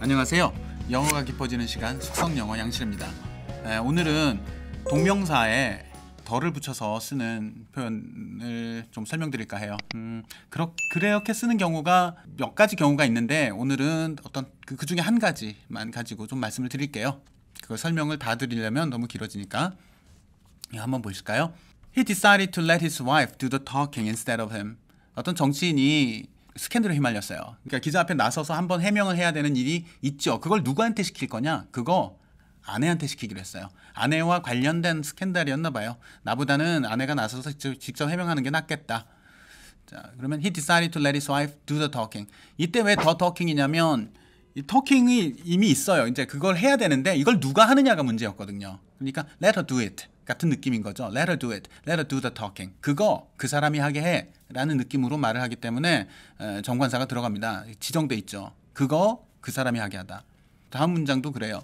안녕하세요. 영어가 깊어지는 시간 숙성 영어 양실입니다. 에, 네, 오늘은 동명사에 덜을 붙여서 쓰는 표현을 좀 설명드릴까 해요. 음, 그렇, 그렇게 쓰는 경우가 몇 가지 경우가 있는데 오늘은 어떤 그, 그 중에 한 가지만 가지고 좀 말씀을 드릴게요. 그걸 설명을 다 드리려면 너무 길어지니까 예, 한번 보실까요? He decided to let his wife do the talking instead of him. 어떤 정치인이 스캔들에 휘말렸어요. 그러니까 기자 앞에 나서서 한번 해명을 해야 되는 일이 있죠. 그걸 누구한테 시킬 거냐? 그거 아내한테 시키기로 했어요. 아내와 관련된 스캔들이었나 봐요. 나보다는 아내가 나서서 직접 해명하는 게 낫겠다. 자, 그러면 he decided to let his wife do the talking. 이때 왜더 talking이냐면 이 talking이 이미 있어요. 이제 그걸 해야 되는데 이걸 누가 하느냐가 문제였거든요. 그러니까 let her do it. 같은 느낌인 거죠. Let her do it. Let her do the talking. 그거 그 사람이 하게 해. 라는 느낌으로 말을 하기 때문에 정관사가 들어갑니다. 지정돼 있죠. 그거 그 사람이 하게 하다. 다음 문장도 그래요.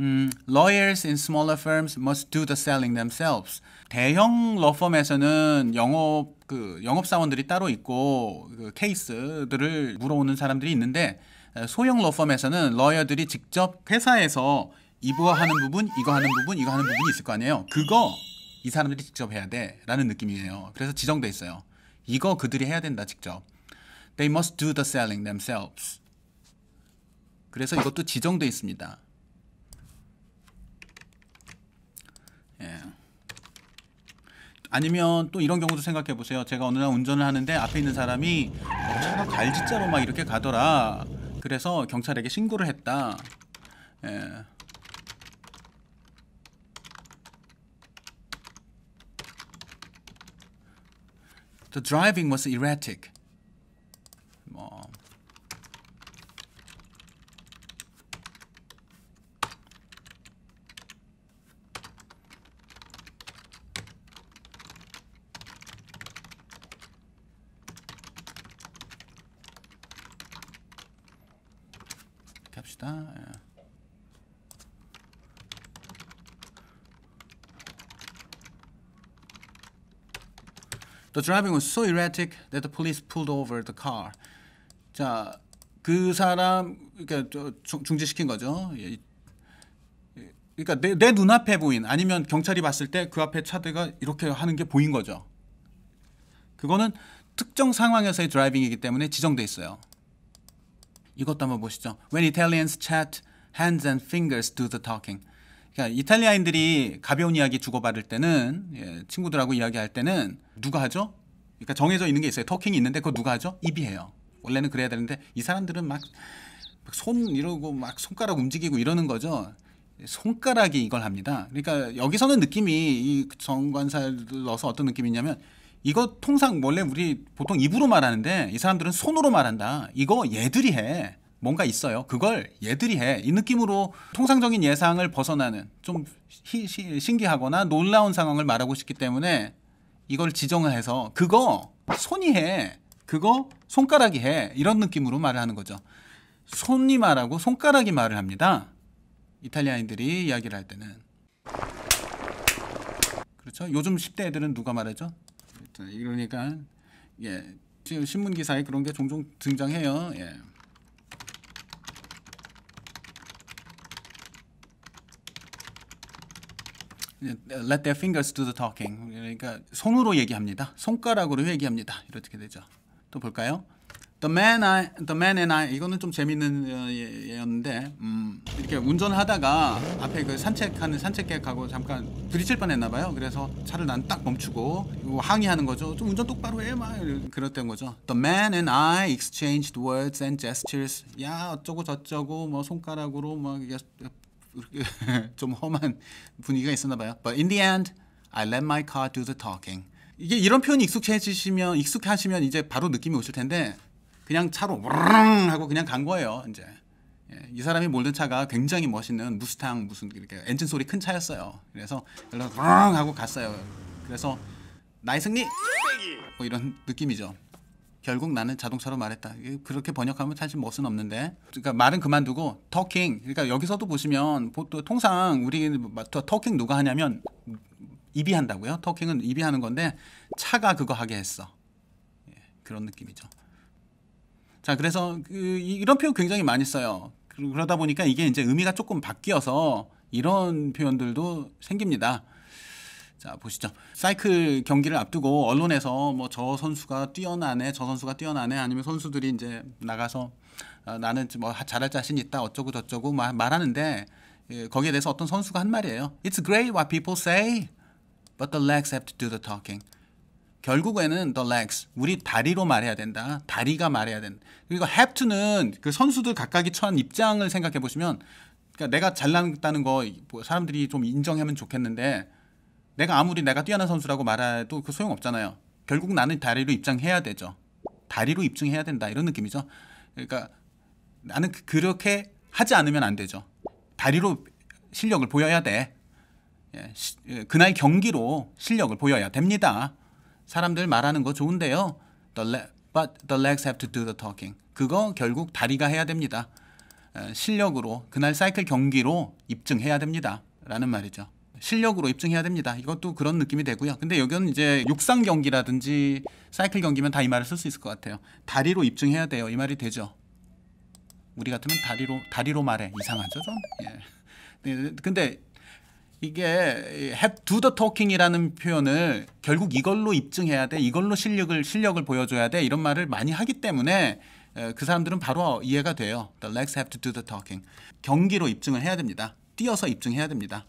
음, lawyers in smaller firms must do the selling themselves. 대형 러펌에서는 영업 그 영업 사원들이 따로 있고 그 케이스들을 물어오는 사람들이 있는데 소형 러펌에서는 러여들이 직접 회사에서 이거 하는 부분, 이거 하는 부분, 이거 하는 부분이 있을 거 아니에요. 그거 이 사람들이 직접 해야 돼 라는 느낌이에요. 그래서 지정돼 있어요. 이거 그들이 해야 된다 직접. They must do the selling themselves. 그래서 이것도 지정돼 있습니다. 예. 아니면 또 이런 경우도 생각해 보세요. 제가 어느 날 운전을 하는데 앞에 있는 사람이 차가 갈짓자로 막 이렇게 가더라. 그래서 경찰에게 신고를 했다. 예. The driving was erratic. Mom. Capstar The driving was so erratic that the police pulled over the car. 자, 그 사람 그러니까 중지시킨 거죠. 그러니까 내, 내 눈앞에 보인 아니면 경찰이 봤을 때 그 앞에 차들가 이렇게 하는 게 보인 거죠. 그거는 특정 상황에서의 드라이빙이기 때문에 지정돼 있어요. 이것도 한번 보시죠. When Italians chat, hands and fingers do the talking. 그러니까 이탈리아인들이 가벼운 이야기 주고받을 때는 예, 친구들하고 이야기할 때는 누가 하죠? 그러니까 정해져 있는 게 있어요. 토킹이 있는데 그거 누가 하죠? 입이 해요. 원래는 그래야 되는데 이 사람들은 막 손 이러고 막 손가락 움직이고 이러는 거죠. 손가락이 이걸 합니다. 그러니까 여기서는 느낌이 이 정관사를 넣어서 어떤 느낌이냐면 이거 통상 원래 우리 보통 입으로 말하는데 이 사람들은 손으로 말한다. 이거 얘들이 해. 뭔가 있어요. 그걸 얘들이 해. 이 느낌으로 통상적인 예상을 벗어나는 좀 시, 시, 신기하거나 놀라운 상황을 말하고 싶기 때문에 이걸 지정을 해서 그거 손이 해. 그거 손가락이 해. 이런 느낌으로 말을 하는 거죠. 손이 말하고 손가락이 말을 합니다. 이탈리아인들이 이야기를 할 때는. 그렇죠? 요즘 10대 애들은 누가 말하죠? 그렇죠. 이러니까 예. 지금 신문 기사에 그런 게 종종 등장해요. 예. let their fingers do the talking. 그러니까 손으로 얘기합니다. 손가락으로 얘기합니다. 이렇게 되죠. 또 볼까요? The man, I, the man and I 이거는 좀 재밌는 어, 예, 예였는데 음, 이렇게 운전하다가 앞에 그 산책하는 산책객하고 잠깐 부딪힐 뻔했나봐요. 그래서 차를 난 딱 멈추고 항의하는 거죠. 좀 운전 똑바로 해, 막 그랬던 거죠. The man and I exchanged words and gestures. 야 어쩌고 저쩌고 뭐 손가락으로 막 좀 험한 분위기가 있었나 봐요. But in the end, I let my car do the talking. 이게 이런 표현이 익숙해지시면 익숙하시면 이제 바로 느낌이 오실 텐데 그냥 차로 우 하고 그냥 간 거예요. 이제 예, 이 사람이 몰던 차가 굉장히 멋있는 무스탕 무슨 이렇게 엔진 소리 큰 차였어요. 그래서 우 하고 갔어요. 그래서 나의 승리 뭐 이런 느낌이죠. 결국 나는 자동차로 말했다. 그렇게 번역하면 사실 멋은 없는데. 그러니까 말은 그만두고 터킹. 그러니까 여기서도 보시면 보통 통상 우리 터킹 누가 하냐면 입이 한다고요. 터킹은 입이 하는 건데 차가 그거 하게 했어. 예, 그런 느낌이죠. 자, 그래서 그 이런 표현 굉장히 많이 써요. 그러다 보니까 이게 이제 의미가 조금 바뀌어서 이런 표현들도 생깁니다. 자 보시죠. 사이클 경기를 앞두고 언론에서 뭐 저 선수가 뛰어나네, 저 선수가 뛰어나네, 아니면 선수들이 이제 나가서 어, 나는 뭐 잘할 자신 있다, 어쩌고 저쩌고 마, 말하는데 예, 거기에 대해서 어떤 선수가 한 말이에요. It's great what people say, but the legs have to do the talking. 결국에는 the legs 우리 다리로 말해야 된다. 다리가 말해야 된다. 그리고 have to는 그 선수들 각각이 처한 입장을 생각해 보시면 그러니까 내가 잘났다는 거 뭐 사람들이 좀 인정하면 좋겠는데 내가 아무리 내가 뛰어난 선수라고 말해도 그 소용 없잖아요. 결국 나는 다리로 입장해야 되죠. 다리로 입증해야 된다 이런 느낌이죠. 그러니까 나는 그, 그렇게 하지 않으면 안 되죠. 다리로 실력을 보여야 돼. 예, 예, 그날 경기로 실력을 보여야 됩니다. 사람들 말하는 거 좋은데요. The le- but the legs have to do the talking. 그거 결국 다리가 해야 됩니다. 예, 실력으로 그날 사이클 경기로 입증해야 됩니다. 라는 말이죠. 실력으로 입증해야 됩니다. 이것도 그런 느낌이 되고요. 근데 여기는 이제 육상 경기라든지 사이클 경기면 다 이 말을 쓸 수 있을 것 같아요. 다리로 입증해야 돼요. 이 말이 되죠. 우리 같으면 다리로 다리로 말해 이상하죠 좀. 예. 네, 근데 이게 have do the talking이라는 표현을 결국 이걸로 입증해야 돼, 이걸로 실력을 실력을 보여줘야 돼 이런 말을 많이 하기 때문에 그 사람들은 바로 이해가 돼요. The legs have to do the talking. 경기로 입증을 해야 됩니다. 뛰어서 입증해야 됩니다.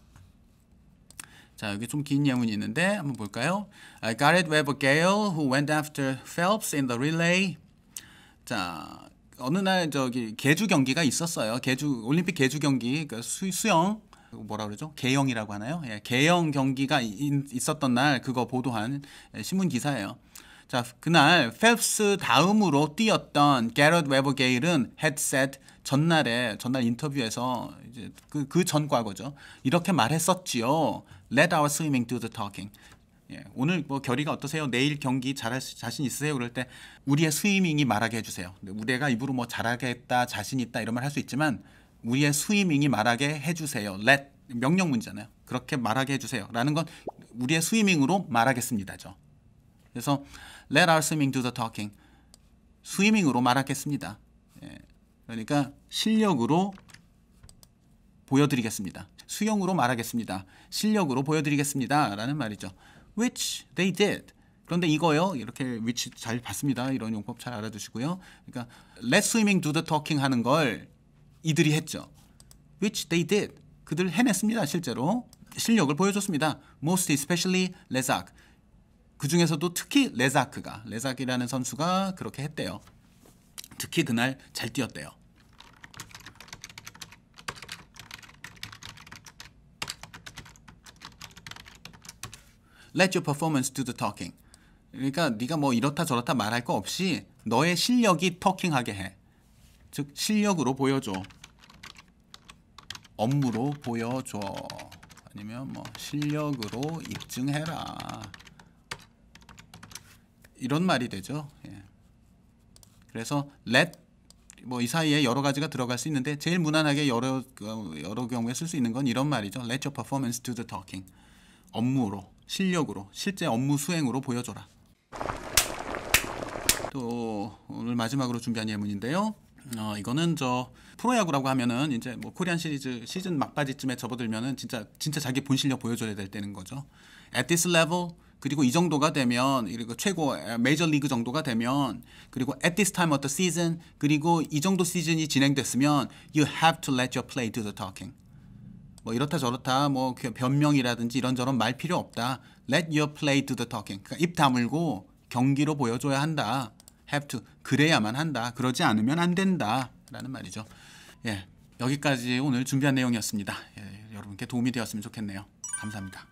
자, 여기 좀 긴 예문이 있는데 한번 볼까요? I got it Webb Gale who went after Phelps in the relay. 자, 어느 날 저기 개주 경기가 있었어요. 개주 올림픽 개주 경기 그 수, 수영 뭐라 그러죠? 개영이라고 하나요? 예, 개영 경기가 있, 있었던 날 그거 보도한 신문 기사예요. 자, 그날 펠스 다음으로 뛰었던 게럿 웨버 게일은 헤드셋 전날에 전날 인터뷰에서 이제 그 그전 과거죠. 이렇게 말했었지요. Let our swimming do the talking. 예, 오늘 뭐 결의가 어떠세요? 내일 경기 잘할 수, 자신 있으세요? 그럴 때 우리의 스위밍이 말하게 해주세요. 우리가 입으로 뭐 잘하겠다, 자신 있다 이런 말 할 수 있지만 우리의 스위밍이 말하게 해주세요. Let 명령문이잖아요. 그렇게 말하게 해주세요. 라는 건 우리의 스위밍으로 말하겠습니다죠. 그래서 let our swimming do the talking. 스위밍으로 말하겠습니다. 예. 그러니까 실력으로 보여드리겠습니다. 수영으로 말하겠습니다. 실력으로 보여드리겠습니다. 라는 말이죠. Which they did. 그런데 이거요. 이렇게 which 잘 봤습니다. 이런 용법 잘 알아두시고요. 그러니까 let swimming do the talking 하는 걸 이들이 했죠. Which they did. 그들 해냈습니다. 실제로. 실력을 보여줬습니다. Most especially Lezak. 그 중에서도 특히 레자크가 레자크라는 선수가 그렇게 했대요. 특히 그날 잘 뛰었대요. Let your performance do the talking. 그러니까 네가 뭐 이렇다 저렇다 말할 거 없이 너의 실력이 터킹하게 해. 즉 실력으로 보여줘. 업무로 보여줘. 아니면 뭐 실력으로 입증해라. 이런 말이 되죠. 예. 그래서 let 뭐 이 사이에 여러 가지가 들어갈 수 있는데 제일 무난하게 여러 여러 경우에 쓸 수 있는 건 이런 말이죠. Let your performance do the talking. 업무로, 실력으로, 실제 업무 수행으로 보여줘라. 또 오늘 마지막으로 준비한 예문인데요. 어, 이거는 저 프로야구라고 하면은 이제 뭐 코리안 시리즈 시즌 막바지쯤에 접어들면은 진짜 진짜 자기 본 실력 보여줘야 될 때는 거죠. At this level, 그리고 이 정도가 되면 그리고 최고 메이저 리그 정도가 되면 그리고 at this time of the season 그리고 이 정도 시즌이 진행됐으면 you have to let your play do the talking. 뭐 이렇다 저렇다 뭐 그 변명이라든지 이런저런 말 필요 없다. Let your play do the talking. 그러니까 입 다물고 경기로 보여줘야 한다. Have to 그래야만 한다. 그러지 않으면 안 된다라는 말이죠. 예, 여기까지 오늘 준비한 내용이었습니다. 예, 여러분께 도움이 되었으면 좋겠네요. 감사합니다.